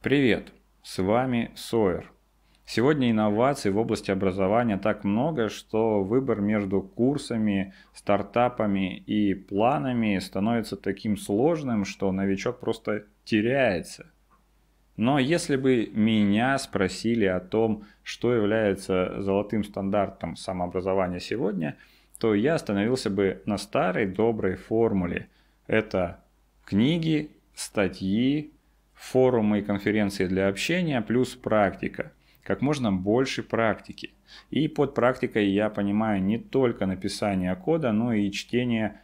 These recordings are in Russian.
Привет, с вами Сойер. Сегодня инноваций в области образования так много, что выбор между курсами, стартапами и планами становится таким сложным, что новичок просто теряется. Но если бы меня спросили о том, что является золотым стандартом самообразования сегодня, то я остановился бы на старой доброй формуле. Это книги, статьи, форумы и конференции для общения, плюс практика. Как можно больше практики. И под практикой я понимаю не только написание кода, но и чтение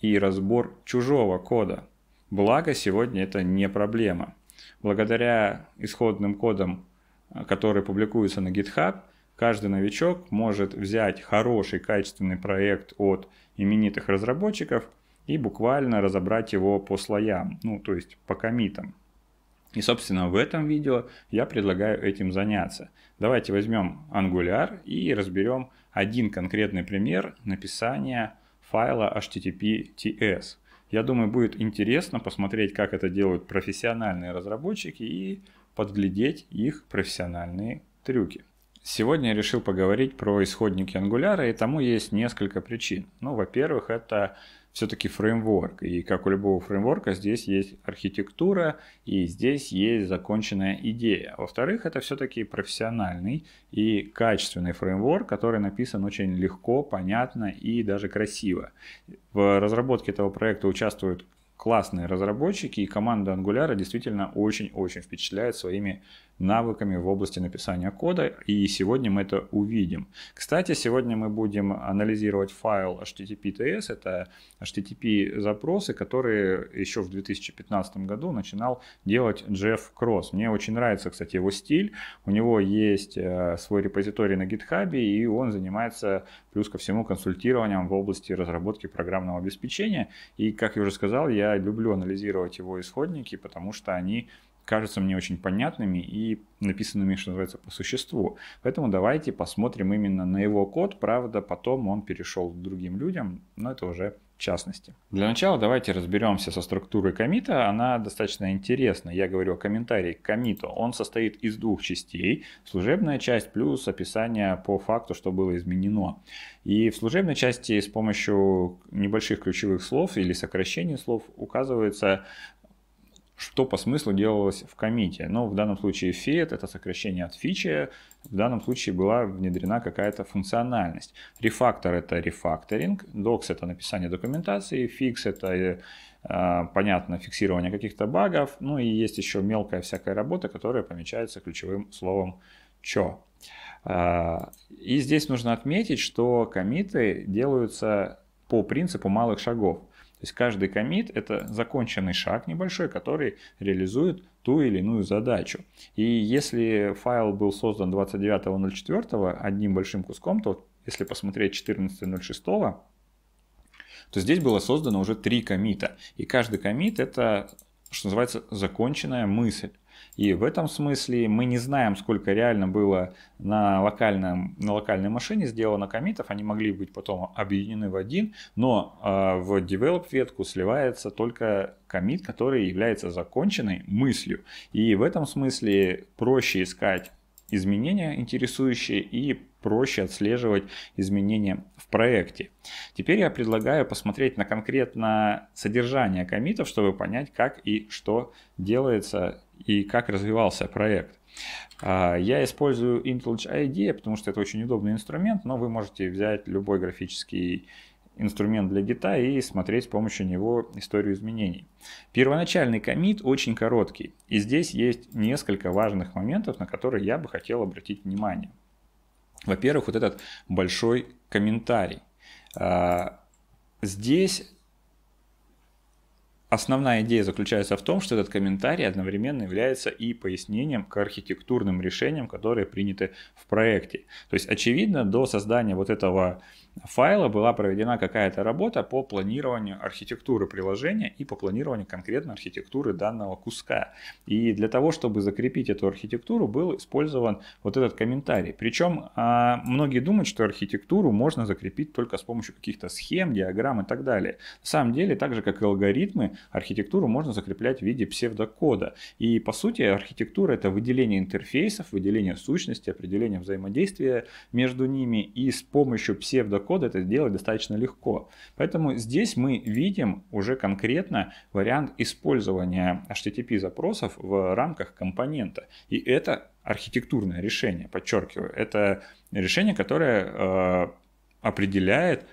и разбор чужого кода. Благо сегодня это не проблема. Благодаря исходным кодам, которые публикуются на GitHub, каждый новичок может взять хороший качественный проект от именитых разработчиков и буквально разобрать его по слоям, ну то есть по комитам. И, собственно, в этом видео я предлагаю этим заняться. Давайте возьмем Angular и разберем один конкретный пример написания файла http.ts. Я думаю, будет интересно посмотреть, как это делают профессиональные разработчики и подглядеть их профессиональные трюки. Сегодня я решил поговорить про исходники Angular, и тому есть несколько причин. Ну, во-первых, это все-таки фреймворк. И как у любого фреймворка, здесь есть архитектура и здесь есть законченная идея. Во-вторых, это все-таки профессиональный и качественный фреймворк, который написан очень легко, понятно и даже красиво. В разработке этого проекта участвуют классные разработчики, и команда Angular действительно очень-очень впечатляет своими навыками в области написания кода, и сегодня мы это увидим. Кстати, сегодня мы будем анализировать файл http это HTTP-запросы, которые еще в 2015 году начинал делать Джефф Кросс. Мне очень нравится, кстати, его стиль, у него есть э, свой репозиторий на GitHub, и он занимается плюс ко всему консультированием в области разработки программного обеспечения, и, как я уже сказал, я люблю анализировать его исходники, потому что они кажутся мне очень понятными и написанными, что называется, по существу. Поэтому давайте посмотрим именно на его код. Правда, потом он перешел к другим людям, но это уже частности. Для начала давайте разберемся со структурой комита. Она достаточно интересна. Я говорю о комментарии к комиту. Он состоит из двух частей. Служебная часть плюс описание по факту, что было изменено. И в служебной части с помощью небольших ключевых слов или сокращений слов указывается что по смыслу делалось в комите. Но в данном случае FET – это сокращение от фичи, в данном случае была внедрена какая-то функциональность. Рефактор – это рефакторинг, докс это написание документации, фикс это э, а, понятно, фиксирование каких-то багов, ну и есть еще мелкая всякая работа, которая помечается ключевым словом «чё». А, и здесь нужно отметить, что комиты делаются по принципу малых шагов есть каждый комит — это законченный шаг небольшой, который реализует ту или иную задачу. И если файл был создан 29.04 одним большим куском, то если посмотреть 14.06, то здесь было создано уже три комита. И каждый комит — это, что называется, законченная мысль. И в этом смысле мы не знаем, сколько реально было на, локальном, на локальной машине сделано комитов. Они могли быть потом объединены в один, но э, в develop ветку сливается только комит, который является законченной мыслью. И в этом смысле проще искать изменения интересующие и проще отслеживать изменения в проекте. Теперь я предлагаю посмотреть на конкретно содержание комитов, чтобы понять, как и что делается и как развивался проект. А, я использую IntelliJ IDEA, потому что это очень удобный инструмент, но вы можете взять любой графический инструмент для гита и смотреть с помощью него историю изменений. Первоначальный комит очень короткий, и здесь есть несколько важных моментов, на которые я бы хотел обратить внимание. Во-первых, вот этот большой комментарий. А, здесь Основная идея заключается в том, что этот комментарий одновременно является и пояснением к архитектурным решениям, которые приняты в проекте. То есть, очевидно, до создания вот этого файла была проведена какая-то работа по планированию архитектуры приложения и по планированию конкретно архитектуры данного куска. И для того, чтобы закрепить эту архитектуру, был использован вот этот комментарий. Причем а, многие думают, что архитектуру можно закрепить только с помощью каких-то схем, диаграмм и так далее. На самом деле, так же как и алгоритмы, архитектуру можно закреплять в виде псевдокода. И по сути архитектура это выделение интерфейсов, выделение сущности, определение взаимодействия между ними. И с помощью псевдокода это сделать достаточно легко. Поэтому здесь мы видим уже конкретно вариант использования HTTP запросов в рамках компонента. И это архитектурное решение, подчеркиваю. Это решение, которое э, определяет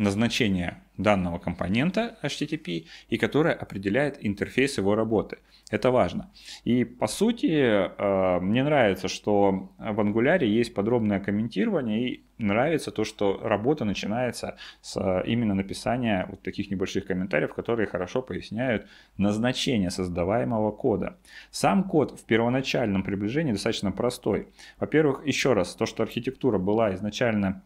назначение данного компонента HTTP и которая определяет интерфейс его работы. Это важно. И по сути, э, мне нравится, что в Angular есть подробное комментирование и нравится то, что работа начинается с именно написания вот таких небольших комментариев, которые хорошо поясняют назначение создаваемого кода. Сам код в первоначальном приближении достаточно простой. Во-первых, еще раз, то, что архитектура была изначально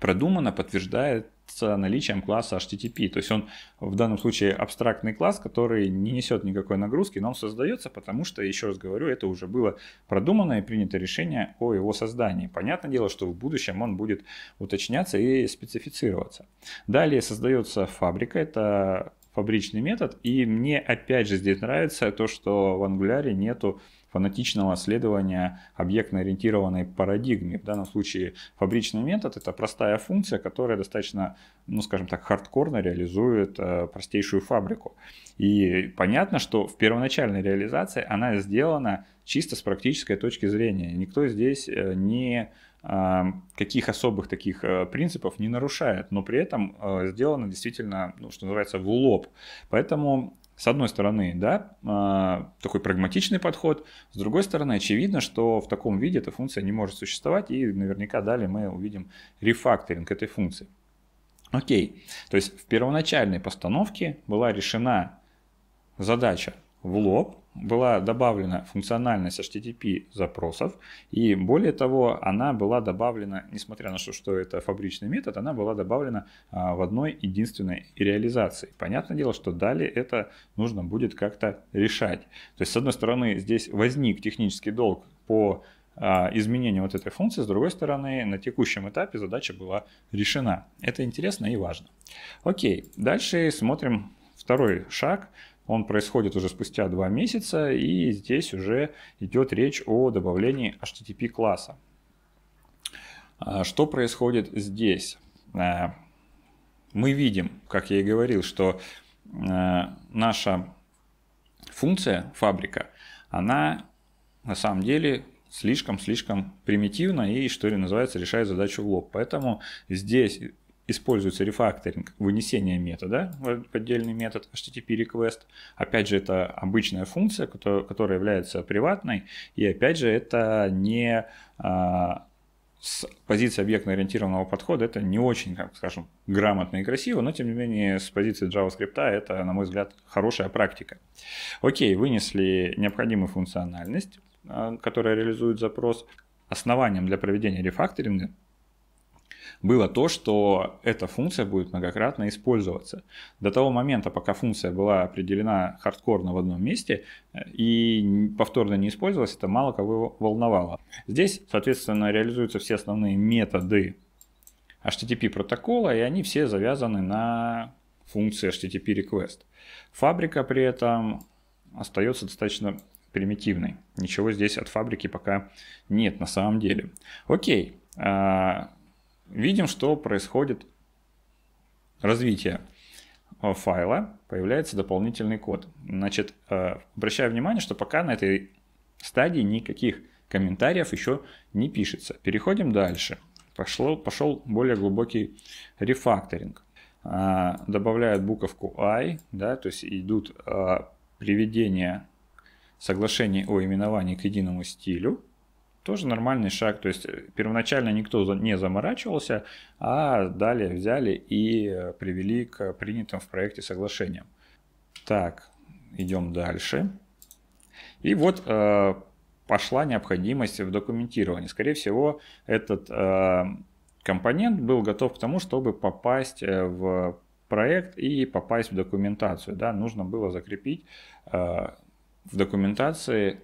продумано подтверждается наличием класса HTTP. То есть он в данном случае абстрактный класс, который не несет никакой нагрузки, но он создается, потому что, еще раз говорю, это уже было продумано и принято решение о его создании. Понятное дело, что в будущем он будет уточняться и специфицироваться. Далее создается фабрика, это фабричный метод. И мне опять же здесь нравится то, что в Angular нету фанатичного следования объектно-ориентированной парадигме. В данном случае фабричный метод — это простая функция, которая достаточно, ну скажем так, хардкорно реализует э, простейшую фабрику. И понятно, что в первоначальной реализации она сделана чисто с практической точки зрения. Никто здесь э, не а, каких особых таких э, принципов не нарушает, но при этом э, сделано действительно, ну, что называется, в лоб. Поэтому с одной стороны, да, а, такой прагматичный подход, с другой стороны, очевидно, что в таком виде эта функция не может существовать, и наверняка далее мы увидим рефакторинг этой функции. Окей, то есть в первоначальной постановке была решена задача в лоб, была добавлена функциональность HTTP запросов, и более того, она была добавлена, несмотря на то, что это фабричный метод, она была добавлена а, в одной единственной реализации. Понятное дело, что далее это нужно будет как-то решать. То есть, с одной стороны, здесь возник технический долг по а, изменению вот этой функции, с другой стороны, на текущем этапе задача была решена. Это интересно и важно. Окей, дальше смотрим второй шаг. Он происходит уже спустя два месяца, и здесь уже идет речь о добавлении HTTP класса. А, что происходит здесь? А, мы видим, как я и говорил, что а, наша функция, фабрика, она на самом деле слишком-слишком примитивна и, что ли называется, решает задачу в лоб. Поэтому здесь используется рефакторинг вынесения метода в поддельный метод HTTP request. Опять же, это обычная функция, которая является приватной, и опять же, это не а, с позиции объектно-ориентированного подхода это не очень, как скажем, грамотно и красиво, но тем не менее с позиции JavaScript это, на мой взгляд, хорошая практика. Окей, вынесли необходимую функциональность, а, которая реализует запрос. Основанием для проведения рефакторинга было то, что эта функция будет многократно использоваться. До того момента, пока функция была определена хардкорно в одном месте э, и повторно не использовалась, это мало кого волновало. Здесь, соответственно, реализуются все основные методы HTTP протокола, и они все завязаны на функции HTTP request. Фабрика при этом остается достаточно примитивной. Ничего здесь от фабрики пока нет на самом деле. Окей, а, видим, что происходит развитие файла, появляется дополнительный код. Значит, э, обращаю внимание, что пока на этой стадии никаких комментариев еще не пишется. Переходим дальше. Пошло, пошел более глубокий рефакторинг. Э, добавляют буковку I, да, то есть идут э, приведения соглашений о именовании к единому стилю. Тоже нормальный шаг. То есть э, первоначально никто не заморачивался, а далее взяли и э, привели к принятым в проекте соглашениям. Так, идем дальше. И вот э, пошла необходимость в документировании. Скорее всего, этот э, компонент был готов к тому, чтобы попасть э, в проект и попасть в документацию. Да, нужно было закрепить э, в документации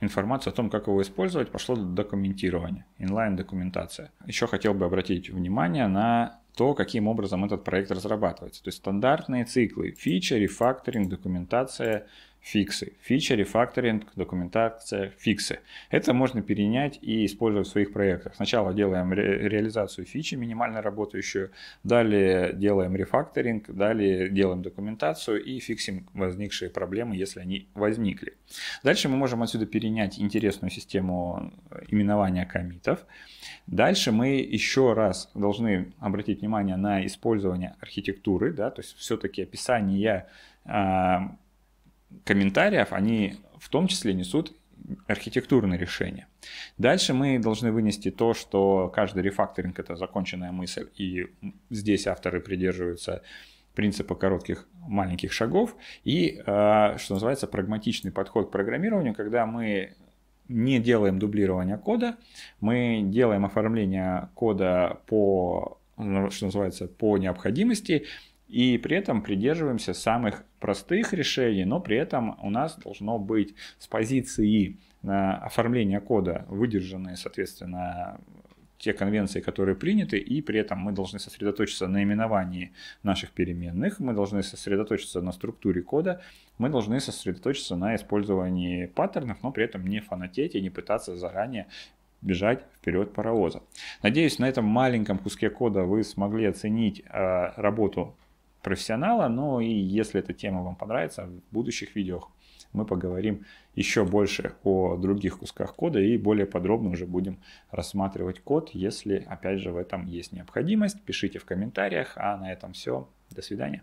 Информация о том, как его использовать, пошло до документирования, инлайн-документация. Еще хотел бы обратить внимание на то, каким образом этот проект разрабатывается. То есть стандартные циклы, фича, рефакторинг, документация, фиксы. Фичи, рефакторинг, документация, фиксы. Это можно перенять и использовать в своих проектах. Сначала делаем ре- реализацию фичи, минимально работающую, далее делаем рефакторинг, далее делаем документацию и фиксим возникшие проблемы, если они возникли. Дальше мы можем отсюда перенять интересную систему именования комитов. Дальше мы еще раз должны обратить внимание на использование архитектуры, да, то есть все-таки описание а, комментариев, они в том числе несут архитектурное решение. Дальше мы должны вынести то, что каждый рефакторинг – это законченная мысль, и здесь авторы придерживаются принципа коротких маленьких шагов и, а, что называется, прагматичный подход к программированию, когда мы не делаем дублирование кода, мы делаем оформление кода по, что называется, по необходимости, и при этом придерживаемся самых простых решений, но при этом у нас должно быть с позиции э, оформления кода выдержанные, соответственно, те конвенции, которые приняты, и при этом мы должны сосредоточиться на именовании наших переменных, мы должны сосредоточиться на структуре кода, мы должны сосредоточиться на использовании паттернов, но при этом не фанатеть и не пытаться заранее бежать вперед паровоза. Надеюсь, на этом маленьком куске кода вы смогли оценить э, работу профессионала. Ну и если эта тема вам понравится, в будущих видео мы поговорим еще больше о других кусках кода и более подробно уже будем рассматривать код, если опять же в этом есть необходимость. Пишите в комментариях, а на этом все. До свидания.